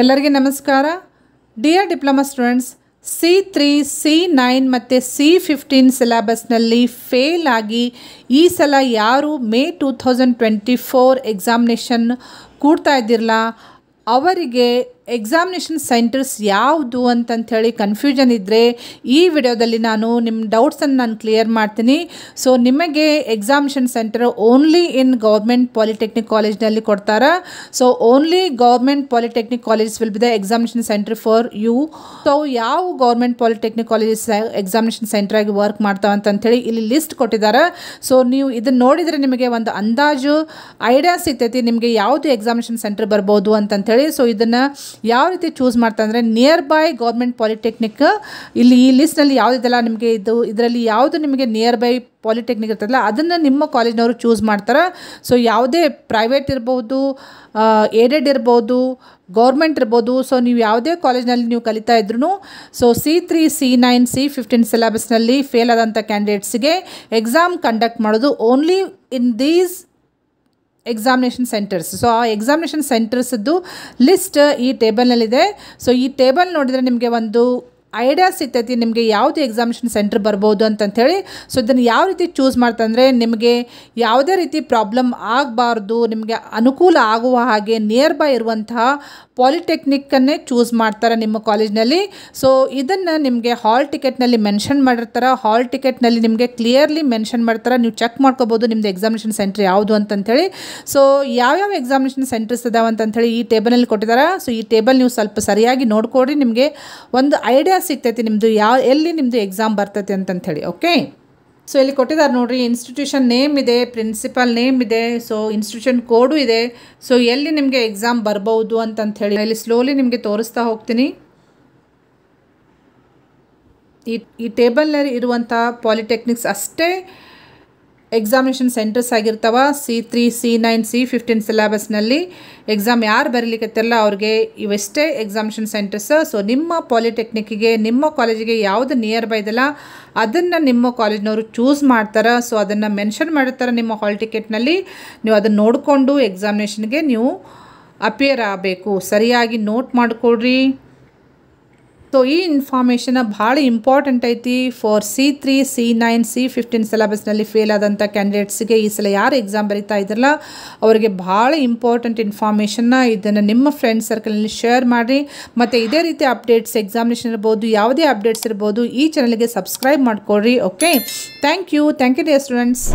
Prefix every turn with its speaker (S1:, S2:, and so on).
S1: ಎಲ್ಲರಿಗೆ ನಮಸ್ಕಾರ dear diploma students C three C nine ಮತ್ತು ಸಿ ಫಿಫ್ಟೀನ್ ಸಿಲೆಬಸ್ನಲ್ಲಿ ಫೇಲ್ ಆಗಿ ಈ ಸಲ ಯಾರು May two thousand twenty four examination ಕೂಡ್ತಾ ಇದ್ದಿರಲ್ಲ ಅವರಿಗೆ ಎಕ್ಸಾಮಿನೇಷನ್ ಸೆಂಟರ್ಸ್ ಯಾವುದು ಅಂತಂಥೇಳಿ ಕನ್ಫ್ಯೂಷನ್ ಇದ್ದರೆ ಈ ವಿಡಿಯೋದಲ್ಲಿ ನಾನು ನಿಮ್ಮ ಡೌಟ್ಸನ್ನು ನಾನು ಕ್ಲಿಯರ್ ಮಾಡ್ತೀನಿ ಸೊ ನಿಮಗೆ examination centre only in government polytechnic ಕಾಲೇಜ್ನಲ್ಲಿ ಕೊಡ್ತಾರೆ so only government polytechnic college will be the examination centre for you so ಯಾವ government polytechnic colleges examination centre ಆಗಿ ವರ್ಕ್ ಮಾಡ್ತಾವೆ ಅಂತಂಥೇಳಿ ಇಲ್ಲಿ ಲಿಸ್ಟ್ ಕೊಟ್ಟಿದ್ದಾರೆ ಸೊ ನೀವು ಇದನ್ನು ನೋಡಿದರೆ ನಿಮಗೆ ಒಂದು ಅಂದಾಜು ಐಡಿಯಾ ಸಿಗ್ತೈತಿ ನಿಮಗೆ ಯಾವುದು ಎಕ್ಸಾಮಿನೇಷನ್ ಸೆಂಟರ್ ಬರ್ಬೋದು ಅಂತಂಥೇಳಿ ಸೊ ಇದನ್ನು ಯಾವ ರೀತಿ ಚೂಸ್ ಅಂದರೆ ನಿಯರ್ ಬೈ ಗೌರ್ಮೆಂಟ್ ಪಾಲಿಟೆಕ್ನಿಕ್ ಇಲ್ಲಿ ಈ ಲಿಸ್ಟ್ನಲ್ಲಿ ಯಾವುದಿದೆಲ್ಲ ನಿಮಗೆ ಇದು ಇದರಲ್ಲಿ ಯಾವುದು ನಿಮಗೆ ನಿಯರ್ ಬೈ ಪಾಲಿಟೆಕ್ನಿಕ್ ಇರ್ತದಲ್ಲ ಅದನ್ನು ನಿಮ್ಮ ಕಾಲೇಜ್ನವರು ಚೂಸ್ ಮಾಡ್ತಾರೆ ಸೊ ಯಾವುದೇ ಪ್ರೈವೇಟ್ ಇರ್ಬೋದು ಏಡೆಡ್ ಇರ್ಬೋದು ಗೌರ್ಮೆಂಟ್ ಇರ್ಬೋದು ಸೊ ನೀವು ಯಾವುದೇ ಕಾಲೇಜ್ನಲ್ಲಿ ನೀವು ಕಲಿತಾ ಇದ್ರೂ so C three C nine C fifteen ಸಿಲೆಬಸ್ನಲ್ಲಿ ಫೇಲ್ ಆದಂಥ ಕ್ಯಾಂಡಿಡೇಟ್ಸ್ಗೆ ಎಕ್ಸಾಮ್ ಕಂಡಕ್ಟ್ ಮಾಡೋದು only in these examination centres so ಆ ಎಕ್ಸಾಮಿನೇಷನ್ ಸೆಂಟರ್ಸದ್ದು ಲಿಸ್ಟ್ ಈ ಟೇಬಲ್ನಲ್ಲಿದೆ ಸೊ ಈ ಟೇಬಲ್ ನೋಡಿದರೆ ನಿಮಗೆ ಒಂದು ಐಡಿಯಾ ಸಿಗ್ತೈತಿ ನಿಮಗೆ ಯಾವುದು ಎಕ್ಸಾಮಿನೇಷನ್ ಸೆಂಟ್ರ್ ಬರ್ಬೋದು ಅಂತಂಥೇಳಿ ಸೊ ಇದನ್ನು ಯಾವ ರೀತಿ ಚೂಸ್ ಮಾಡ್ತಂದರೆ ನಿಮಗೆ ಯಾವುದೇ ರೀತಿ ಪ್ರಾಬ್ಲಮ್ ಆಗಬಾರ್ದು ನಿಮಗೆ ಅನುಕೂಲ ಆಗುವ ಹಾಗೆ ನಿಯರ್ ಬೈ ಇರುವಂತಹ ಪಾಲಿಟೆಕ್ನಿಕ್ಕನ್ನೇ ಚೂಸ್ ಮಾಡ್ತಾರೆ ನಿಮ್ಮ ಕಾಲೇಜ್ನಲ್ಲಿ ಸೊ ಇದನ್ನು ನಿಮಗೆ ಹಾಲ್ ಟಿಕೆಟ್ನಲ್ಲಿ ಮೆನ್ಷನ್ ಮಾಡಿರ್ತಾರೆ ಹಾಲ್ ಟಿಕೆಟ್ನಲ್ಲಿ ನಿಮಗೆ ಕ್ಲಿಯರ್ಲಿ ಮೆನ್ಷನ್ ಮಾಡ್ತಾರೆ ನೀವು ಚೆಕ್ ಮಾಡ್ಕೋಬೋದು ನಿಮ್ಮದು ಎಕ್ಸಾಮಿನೇಷನ್ ಸೆಂಟ್ರ್ ಯಾವುದು ಅಂತಂಥೇಳಿ ಸೊ ಯಾವ್ಯಾವ ಎಕ್ಸಾಮಿನೇಷನ್ ಸೆಂಟರ್ಸ್ ಇದಾವೆ ಹೇಳಿ ಈ ಟೇಬಲಲ್ಲಿ ಕೊಟ್ಟಿದ್ದಾರೆ ಸೊ ಈ ಟೇಬಲ್ ನೀವು ಸ್ವಲ್ಪ ಸರಿಯಾಗಿ ನೋಡಿಕೊಡಿ ನಿಮಗೆ ಒಂದು ಐಡಿಯಾ ಸಿಗ್ತೈತಿ ನಿಮ್ಮದು ಯಾವ ಎಲ್ಲಿ ನಿಮ್ಮದು ಎಕ್ಸಾಮ್ ಬರ್ತೈತಿ ಅಂತ ಹೇಳಿ ಓಕೆ ಸೊ ಇಲ್ಲಿ ಕೊಟ್ಟಿದ್ದಾರೆ ನೋಡಿರಿ ಇನ್ಸ್ಟಿಟ್ಯೂಷನ್ ನೇಮ್ ಇದೆ ಪ್ರಿನ್ಸಿಪಲ್ ನೇಮ್ ಇದೆ ಸೊ ಇನ್ಸ್ಟಿಟ್ಯೂಷನ್ ಕೋಡು ಇದೆ ಸೊ ಎಲ್ಲಿ ನಿಮಗೆ ಎಕ್ಸಾಮ್ ಬರ್ಬೋದು ಅಂತ ಹೇಳಿ ಇಲ್ಲಿ ಸ್ಲೋಲಿ ನಿಮಗೆ ತೋರಿಸ್ತಾ ಹೋಗ್ತೀನಿ ಈ ಈ ಟೇಬಲ್ನಲ್ಲಿ ಇರುವಂಥ ಪಾಲಿಟೆಕ್ನಿಕ್ಸ್ ಅಷ್ಟೇ ಎಕ್ಸಾಮಿನೇಷನ್ ಸೆಂಟರ್ಸ್ ಆಗಿರ್ತಾವ C three C nine C fifteen ಸಿಲೆಬಸ್ನಲ್ಲಿ ಎಕ್ಸಾಮ್ ಯಾರು ಬರೀಲಿಕ್ಕೆಲ್ಲ ಅವ್ರಿಗೆ ಇವೆಷ್ಟೇ ಎಕ್ಸಾಮಿನೇಷನ್ ಸೆಂಟರ್ಸ್ ಸೊ ನಿಮ್ಮ ಪಾಲಿಟೆಕ್ನಿಕ್ಕಿಗೆ ನಿಮ್ಮ ಕಾಲೇಜಿಗೆ ಯಾವುದು ನಿಯರ್ ಬೈ ಇದೆಲ್ಲ ಅದನ್ನು ನಿಮ್ಮ ಕಾಲೇಜ್ನವರು ಚೂಸ್ ಮಾಡ್ತಾರೆ ಸೊ ಅದನ್ನು ಮೆನ್ಷನ್ ಮಾಡಿರ್ತಾರೆ ನಿಮ್ಮ ಹಾಲ್ ಟಿಕೆಟ್ನಲ್ಲಿ ನೀವು ಅದನ್ನು ನೋಡಿಕೊಂಡು ಎಕ್ಸಾಮಿನೇಷನ್ಗೆ ನೀವು ಅಪಿಯರ್ ಆಗಬೇಕು ಸರಿಯಾಗಿ ನೋಟ್ ಮಾಡಿಕೊಡ್ರಿ ಸೊ ಈ ಇನ್ಫಾರ್ಮೇಷನ್ ಭಾಳ ಇಂಪಾರ್ಟೆಂಟ್ ಐತಿ for C three C nine C fifteen ಸಿಲೆಬಸ್ನಲ್ಲಿ ಫೇಲ್ ಆದಂಥ ಕ್ಯಾಂಡಿಡೇಟ್ಸ್ಗೆ ಈ ಸಲ ಯಾರು ಎಕ್ಸಾಮ್ ಬರೀತಾ ಇದ್ರಲ್ಲ ಅವರಿಗೆ ಭಾಳ ಇಂಪಾರ್ಟೆಂಟ್ ಇನ್ಫಾರ್ಮೇಷನ್ನ ಇದನ್ನು ನಿಮ್ಮ ಫ್ರೆಂಡ್ ಸರ್ಕಲ್ನಲ್ಲಿ ಶೇರ್ ಮಾಡಿರಿ ಮತ್ತು ಇದೇ ರೀತಿ ಅಪ್ಡೇಟ್ಸ್ ಎಕ್ಸಾಮಿನೇಷನ್ ಇರ್ಬೋದು ಯಾವುದೇ ಅಪ್ಡೇಟ್ಸ್ ಇರ್ಬೋದು ಈ ಚಾನಲ್ಗೆ ಸಬ್ಸ್ಕ್ರೈಬ್ ಮಾಡಿಕೊಡ್ರಿ okay thank you thank you dear students